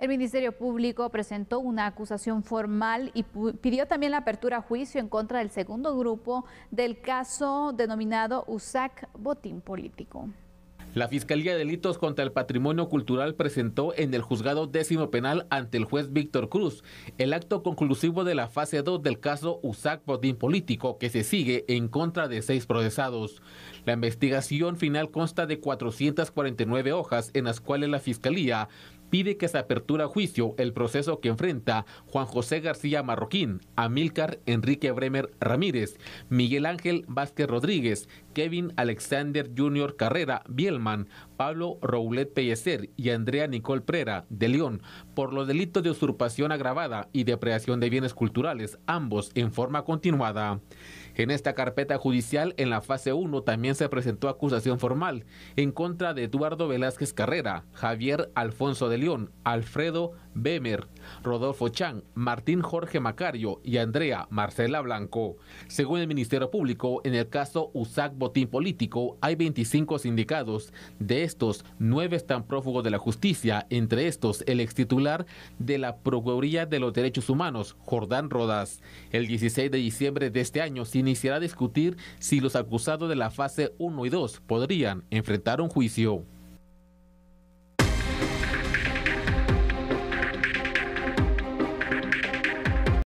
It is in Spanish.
El Ministerio Público presentó una acusación formal y pidió también la apertura a juicio en contra del segundo grupo del caso denominado USAC Botín Político. La Fiscalía de Delitos contra el Patrimonio Cultural presentó en el juzgado décimo penal ante el juez Víctor Cruz el acto conclusivo de la fase 2 del caso USAC Botín Político que se sigue en contra de seis procesados. La investigación final consta de 449 hojas en las cuales la Fiscalía pide que se apertura a juicio el proceso que enfrenta Juan José García Marroquín, Amílcar Enrique Bremer Ramírez, Miguel Ángel Vázquez Rodríguez, Kevin Alexander Jr. Carrera Bielman, Pablo Roulet Pellecer y Andrea Nicole Prera de León por los delitos de usurpación agravada y depredación de bienes culturales, ambos en forma continuada. En esta carpeta judicial, en la fase 1, también se presentó acusación formal en contra de Eduardo Velázquez Carrera, Javier Alfonso de León, Alfredo Bemer, Rodolfo Chan, Martín Jorge Macario y Andrea Marcela Blanco. Según el Ministerio Público, en el caso USAC Botín Político hay 25 sindicados. De estos, 9 están prófugos de la justicia, entre estos el extitular de la Procuraduría de los Derechos Humanos, Jordán Rodas. El 16 de diciembre de este año se iniciará a discutir si los acusados de la fase 1 y 2 podrían enfrentar un juicio.